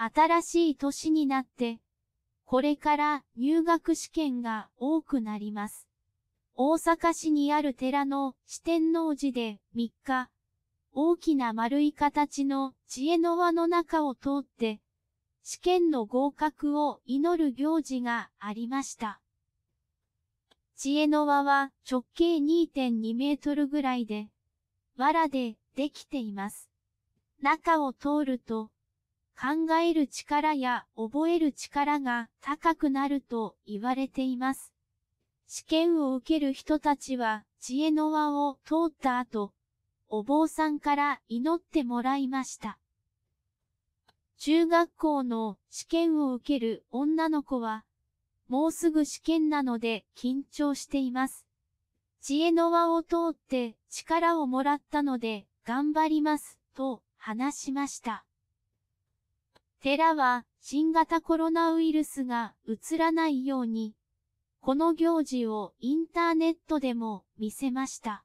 新しい年になって、これから入学試験が多くなります。大阪市にある寺の四天王寺で3日、大きな丸い形の知恵の輪の中を通って、試験の合格を祈る行事がありました。知恵の輪は直径2.2メートルぐらいで、藁でできています。中を通ると、考える力や覚える力が高くなると言われています。試験を受ける人たちは知恵の輪を通った後、お坊さんから祈ってもらいました。中学校の試験を受ける女の子は、もうすぐ試験なので緊張しています。知恵の輪を通って力をもらったので頑張りますと話しました。寺は新型コロナウイルスがつらないように、この行事をインターネットでも見せました。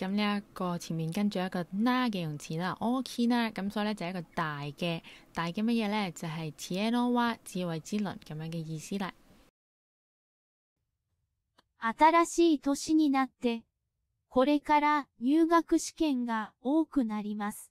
咁呢一個前面跟住一個な嘅用詞啦，oki 啦，咁所以咧就係一個大嘅大嘅乜嘢咧，就係 n 恵の輪智慧之輪咁樣嘅意思啦。新しい年になって、これから入学試験が多くなります。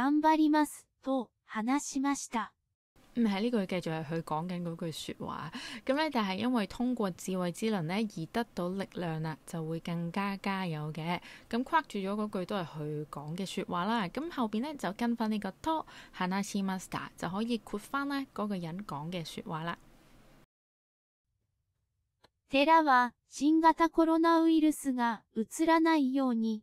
頑張りますと話しました。唔係呢句繼續係佢講緊嗰句説話，咁咧但係因為通過智慧之輪咧而得到力量啦，就會更加加油嘅。咁框住咗嗰句都係佢講嘅説話啦。咁後邊咧就跟翻呢個 to hanashi と話 s t e r 就可以括翻咧嗰個人講嘅説話啦。寺は新型コロナウイルスがうつらないように